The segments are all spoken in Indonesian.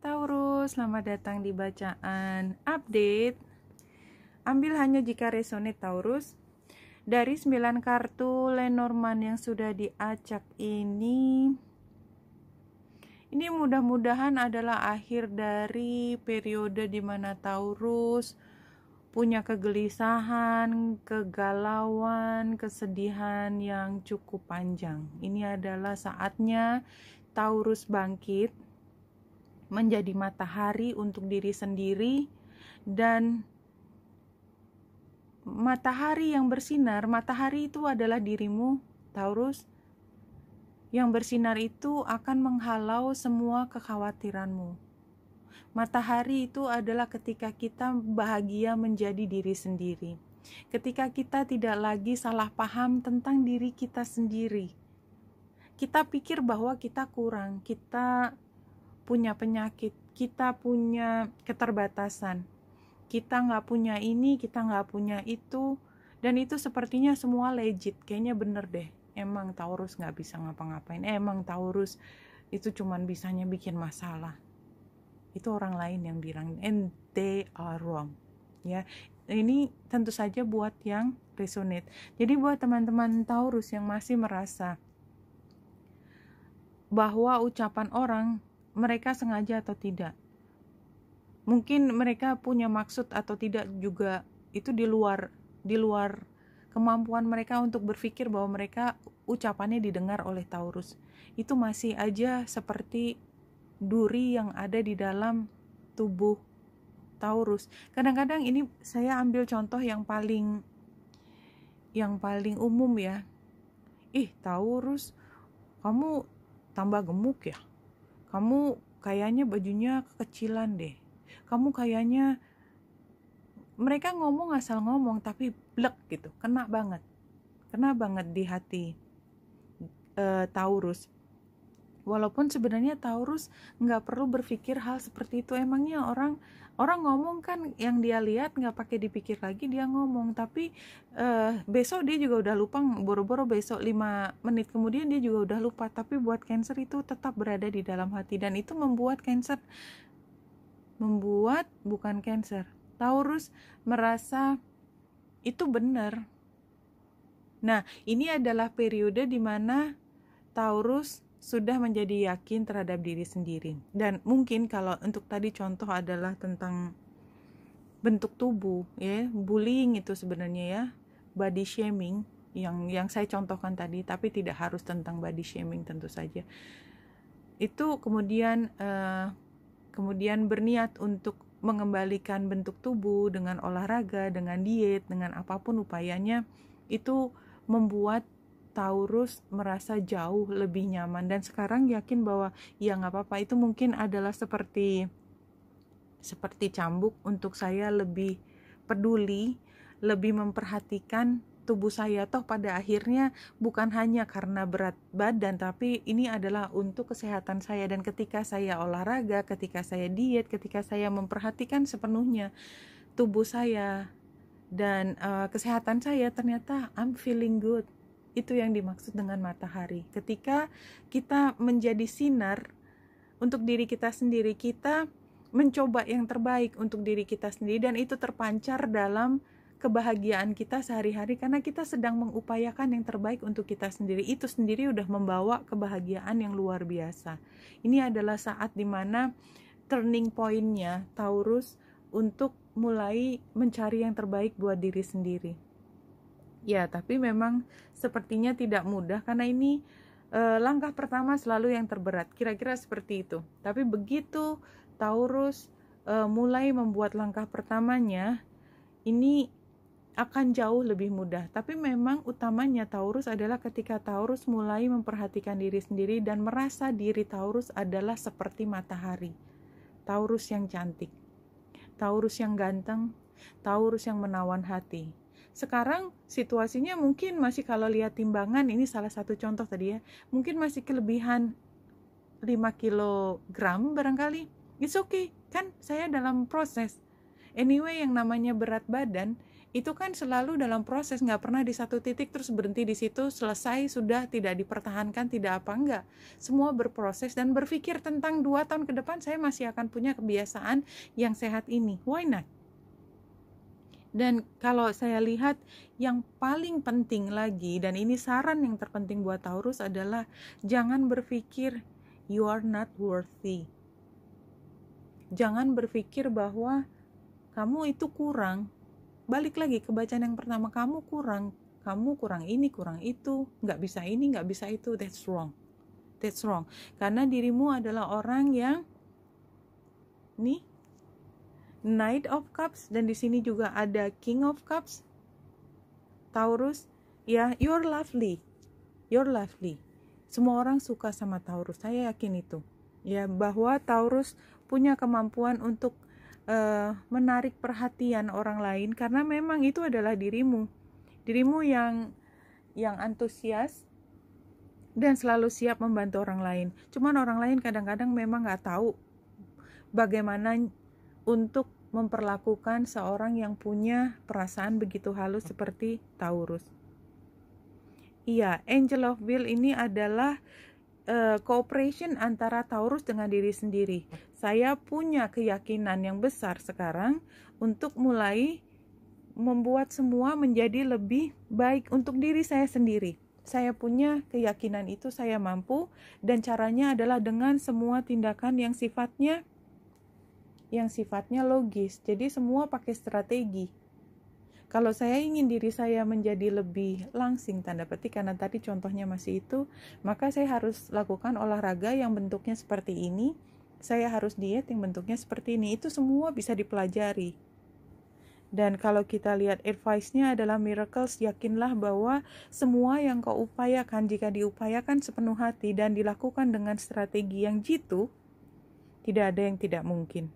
Taurus, selamat datang di bacaan update. Ambil hanya jika resonate Taurus. Dari 9 kartu Lenormand yang sudah diacak ini, ini mudah-mudahan adalah akhir dari periode di mana Taurus punya kegelisahan, kegalauan, kesedihan yang cukup panjang. Ini adalah saatnya Taurus bangkit menjadi matahari untuk diri sendiri dan matahari yang bersinar, matahari itu adalah dirimu, Taurus. Yang bersinar itu akan menghalau semua kekhawatiranmu. Matahari itu adalah ketika kita bahagia menjadi diri sendiri. Ketika kita tidak lagi salah paham tentang diri kita sendiri. Kita pikir bahwa kita kurang, kita punya penyakit, kita punya keterbatasan, kita nggak punya ini, kita nggak punya itu, dan itu sepertinya semua legit, kayaknya bener deh. Emang Taurus nggak bisa ngapa-ngapain, eh, emang Taurus itu cuman bisanya bikin masalah. Itu orang lain yang bilang, and they are wrong. Ya, ini tentu saja buat yang resonate. Jadi buat teman-teman Taurus yang masih merasa bahwa ucapan orang mereka sengaja atau tidak. Mungkin mereka punya maksud atau tidak juga itu di luar di luar kemampuan mereka untuk berpikir bahwa mereka ucapannya didengar oleh Taurus. Itu masih aja seperti duri yang ada di dalam tubuh Taurus. Kadang-kadang ini saya ambil contoh yang paling yang paling umum ya. Ih, Taurus, kamu tambah gemuk ya? kamu kayaknya bajunya kekecilan deh kamu kayaknya mereka ngomong asal ngomong tapi blek gitu kena banget kena banget di hati e, Taurus Walaupun sebenarnya Taurus nggak perlu berpikir hal seperti itu. Emangnya orang orang ngomong kan yang dia lihat nggak pakai dipikir lagi dia ngomong. Tapi uh, besok dia juga udah lupa. Boro-boro besok 5 menit kemudian dia juga udah lupa. Tapi buat Cancer itu tetap berada di dalam hati dan itu membuat Cancer membuat bukan Cancer. Taurus merasa itu benar. Nah, ini adalah periode di mana Taurus sudah menjadi yakin terhadap diri sendiri. Dan mungkin kalau untuk tadi contoh adalah tentang bentuk tubuh, ya, bullying itu sebenarnya ya, body shaming yang yang saya contohkan tadi, tapi tidak harus tentang body shaming tentu saja. Itu kemudian uh, kemudian berniat untuk mengembalikan bentuk tubuh dengan olahraga, dengan diet, dengan apapun upayanya itu membuat Taurus merasa jauh lebih nyaman dan sekarang yakin bahwa ya nggak apa-apa itu mungkin adalah seperti seperti cambuk untuk saya lebih peduli, lebih memperhatikan tubuh saya toh pada akhirnya bukan hanya karena berat badan tapi ini adalah untuk kesehatan saya dan ketika saya olahraga, ketika saya diet, ketika saya memperhatikan sepenuhnya tubuh saya dan uh, kesehatan saya ternyata I'm feeling good itu yang dimaksud dengan matahari. Ketika kita menjadi sinar untuk diri kita sendiri, kita mencoba yang terbaik untuk diri kita sendiri dan itu terpancar dalam kebahagiaan kita sehari-hari karena kita sedang mengupayakan yang terbaik untuk kita sendiri. Itu sendiri udah membawa kebahagiaan yang luar biasa. Ini adalah saat dimana turning pointnya Taurus untuk mulai mencari yang terbaik buat diri sendiri. Ya, tapi memang sepertinya tidak mudah karena ini eh, langkah pertama selalu yang terberat. Kira-kira seperti itu. Tapi begitu Taurus eh, mulai membuat langkah pertamanya, ini akan jauh lebih mudah. Tapi memang utamanya Taurus adalah ketika Taurus mulai memperhatikan diri sendiri dan merasa diri Taurus adalah seperti matahari. Taurus yang cantik, Taurus yang ganteng, Taurus yang menawan hati sekarang situasinya mungkin masih kalau lihat timbangan ini salah satu contoh tadi ya mungkin masih kelebihan 5 kg barangkali it's okay kan saya dalam proses anyway yang namanya berat badan itu kan selalu dalam proses nggak pernah di satu titik terus berhenti di situ selesai sudah tidak dipertahankan tidak apa enggak semua berproses dan berpikir tentang dua tahun ke depan saya masih akan punya kebiasaan yang sehat ini why not dan kalau saya lihat yang paling penting lagi dan ini saran yang terpenting buat Taurus adalah jangan berpikir you are not worthy. Jangan berpikir bahwa kamu itu kurang. Balik lagi ke bacaan yang pertama, kamu kurang, kamu kurang ini, kurang itu, nggak bisa ini, nggak bisa itu, that's wrong. That's wrong. Karena dirimu adalah orang yang nih Knight of Cups dan di sini juga ada King of Cups. Taurus, ya, you're lovely. You're lovely. Semua orang suka sama Taurus, saya yakin itu. Ya, bahwa Taurus punya kemampuan untuk uh, menarik perhatian orang lain karena memang itu adalah dirimu. Dirimu yang yang antusias dan selalu siap membantu orang lain. Cuman orang lain kadang-kadang memang nggak tahu bagaimana untuk memperlakukan seorang yang punya perasaan begitu halus seperti Taurus. Iya, Angel of Will ini adalah uh, cooperation antara Taurus dengan diri sendiri. Saya punya keyakinan yang besar sekarang untuk mulai membuat semua menjadi lebih baik untuk diri saya sendiri. Saya punya keyakinan itu saya mampu dan caranya adalah dengan semua tindakan yang sifatnya yang sifatnya logis. Jadi semua pakai strategi. Kalau saya ingin diri saya menjadi lebih langsing tanda petik karena tadi contohnya masih itu, maka saya harus lakukan olahraga yang bentuknya seperti ini, saya harus diet yang bentuknya seperti ini. Itu semua bisa dipelajari. Dan kalau kita lihat advice-nya adalah miracles, yakinlah bahwa semua yang kau upayakan jika diupayakan sepenuh hati dan dilakukan dengan strategi yang jitu, tidak ada yang tidak mungkin.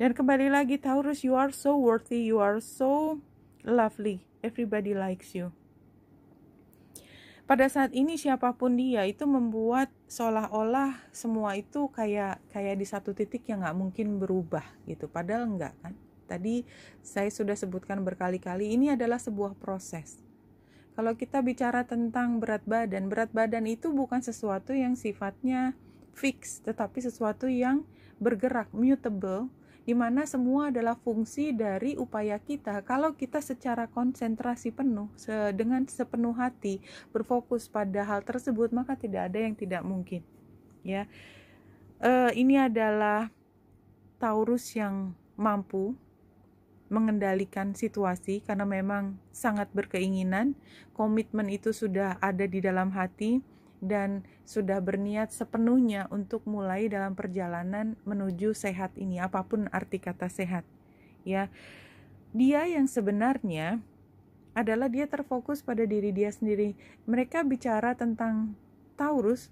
Dan kembali lagi Taurus, you are so worthy, you are so lovely. Everybody likes you. Pada saat ini siapapun dia itu membuat seolah-olah semua itu kayak kayak di satu titik yang nggak mungkin berubah gitu. Padahal enggak kan. Tadi saya sudah sebutkan berkali-kali ini adalah sebuah proses. Kalau kita bicara tentang berat badan, berat badan itu bukan sesuatu yang sifatnya fix, tetapi sesuatu yang bergerak, mutable, di mana semua adalah fungsi dari upaya kita. Kalau kita secara konsentrasi penuh, dengan sepenuh hati berfokus pada hal tersebut, maka tidak ada yang tidak mungkin. Ya, e, ini adalah Taurus yang mampu mengendalikan situasi karena memang sangat berkeinginan, komitmen itu sudah ada di dalam hati dan sudah berniat sepenuhnya untuk mulai dalam perjalanan menuju sehat ini, apapun arti kata sehat. Ya, dia yang sebenarnya adalah dia terfokus pada diri dia sendiri. Mereka bicara tentang Taurus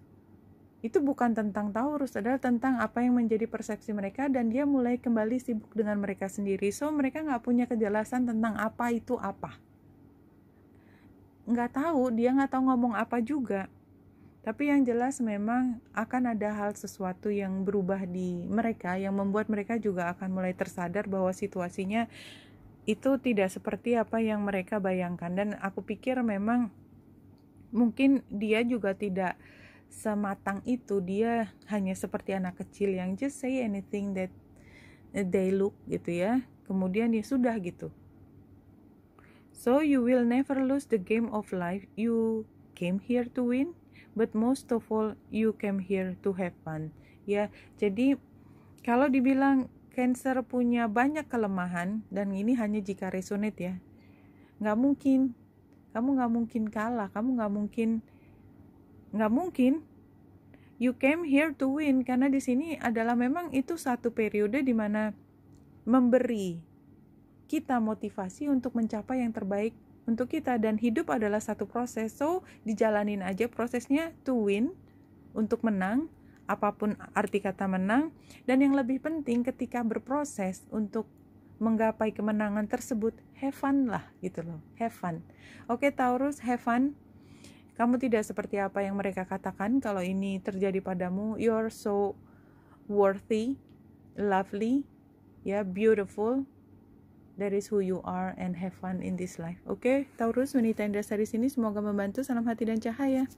itu bukan tentang Taurus, adalah tentang apa yang menjadi persepsi mereka dan dia mulai kembali sibuk dengan mereka sendiri. So mereka nggak punya kejelasan tentang apa itu apa. Nggak tahu, dia nggak tahu ngomong apa juga. Tapi yang jelas memang akan ada hal sesuatu yang berubah di mereka yang membuat mereka juga akan mulai tersadar bahwa situasinya itu tidak seperti apa yang mereka bayangkan dan aku pikir memang mungkin dia juga tidak sematang itu dia hanya seperti anak kecil yang just say anything that they look gitu ya kemudian ya sudah gitu so you will never lose the game of life you came here to win but most of all you came here to have fun ya jadi kalau dibilang Cancer punya banyak kelemahan dan ini hanya jika resonate ya. Nggak mungkin, kamu nggak mungkin kalah, kamu nggak mungkin, nggak mungkin. You came here to win karena di sini adalah memang itu satu periode di mana memberi kita motivasi untuk mencapai yang terbaik untuk kita dan hidup adalah satu proses so dijalanin aja prosesnya to win untuk menang apapun arti kata menang dan yang lebih penting ketika berproses untuk menggapai kemenangan tersebut have fun lah gitu loh have fun oke okay, Taurus have fun kamu tidak seperti apa yang mereka katakan kalau ini terjadi padamu you're so worthy lovely ya yeah, beautiful That is who you are and have fun in this life. Oke, okay? Taurus, wanita yang dari sini semoga membantu. Salam hati dan cahaya.